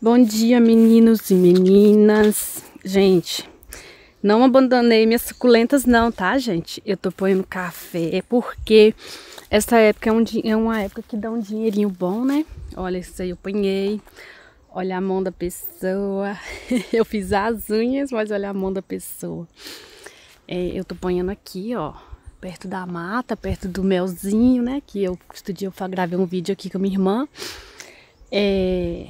Bom dia, meninos e meninas. Gente, não abandonei minhas suculentas não, tá, gente? Eu tô pondo café porque essa época é, um, é, uma época que dá um dinheirinho bom, né? Olha, isso aí eu apanhei. Olha a mão da pessoa. eu fiz as unhas, mas olha a mão da pessoa. É, eu tô ponhando aqui, ó, perto da mata, perto do melzinho, né? Que eu, outro eu gravei um vídeo aqui com a minha irmã. É,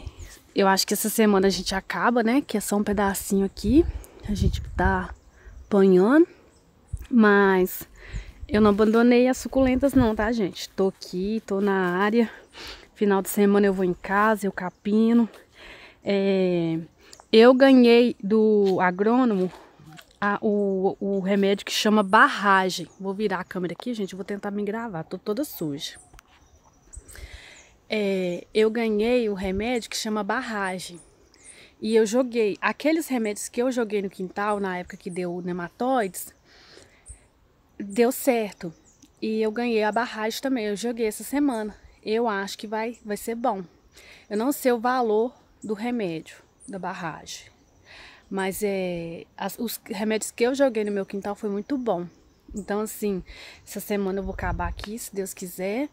eu acho que essa semana a gente acaba, né? Que é só um pedacinho aqui. A gente tá apanhando. Mas eu não abandonei as suculentas não, tá, gente? Tô aqui, tô na área. Final de semana eu vou em casa, eu capino. É... Eu ganhei do agrônomo a, o, o remédio que chama barragem. Vou virar a câmera aqui, gente. Vou tentar me gravar. Tô toda suja. É, eu ganhei o um remédio que chama barragem. E eu joguei aqueles remédios que eu joguei no quintal na época que deu nematóides, deu certo. E eu ganhei a barragem também, eu joguei essa semana. Eu acho que vai, vai ser bom. Eu não sei o valor do remédio da barragem, mas é, as, os remédios que eu joguei no meu quintal foi muito bom. Então, assim, essa semana eu vou acabar aqui, se Deus quiser.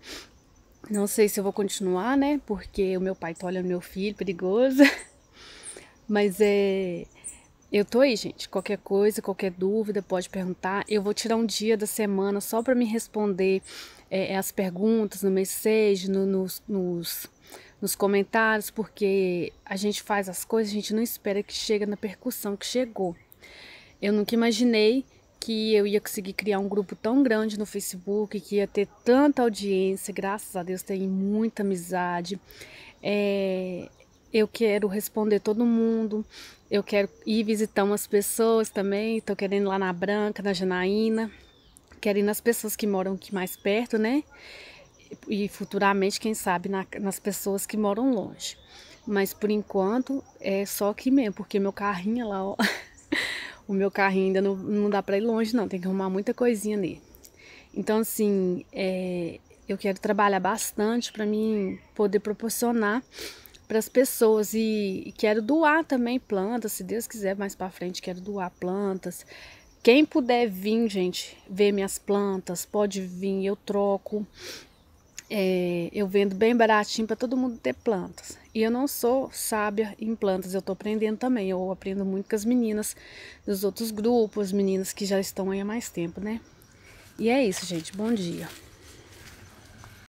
Não sei se eu vou continuar, né? Porque o meu pai tá olhando meu filho, perigoso. Mas é. Eu tô aí, gente. Qualquer coisa, qualquer dúvida, pode perguntar. Eu vou tirar um dia da semana só para me responder é, as perguntas no message, no, nos, nos, nos comentários, porque a gente faz as coisas, a gente não espera que chegue na percussão que chegou. Eu nunca imaginei que eu ia conseguir criar um grupo tão grande no Facebook, que ia ter tanta audiência, graças a Deus tem muita amizade. É, eu quero responder todo mundo, eu quero ir visitar umas pessoas também, estou querendo ir lá na Branca, na Janaína, quero ir nas pessoas que moram aqui mais perto, né? E futuramente, quem sabe, na, nas pessoas que moram longe. Mas por enquanto é só aqui mesmo, porque meu carrinho é lá, ó. o meu carrinho ainda não, não dá para ir longe, não. Tem que arrumar muita coisinha ali Então, assim, é, eu quero trabalhar bastante para mim poder proporcionar para as pessoas e, e quero doar também plantas, se Deus quiser, mais para frente quero doar plantas. Quem puder vir, gente, ver minhas plantas, pode vir, eu troco. É, eu vendo bem baratinho para todo mundo ter plantas. E eu não sou sábia em plantas, eu estou aprendendo também. Eu aprendo muito com as meninas dos outros grupos, meninas que já estão aí há mais tempo, né? E é isso, gente. Bom dia.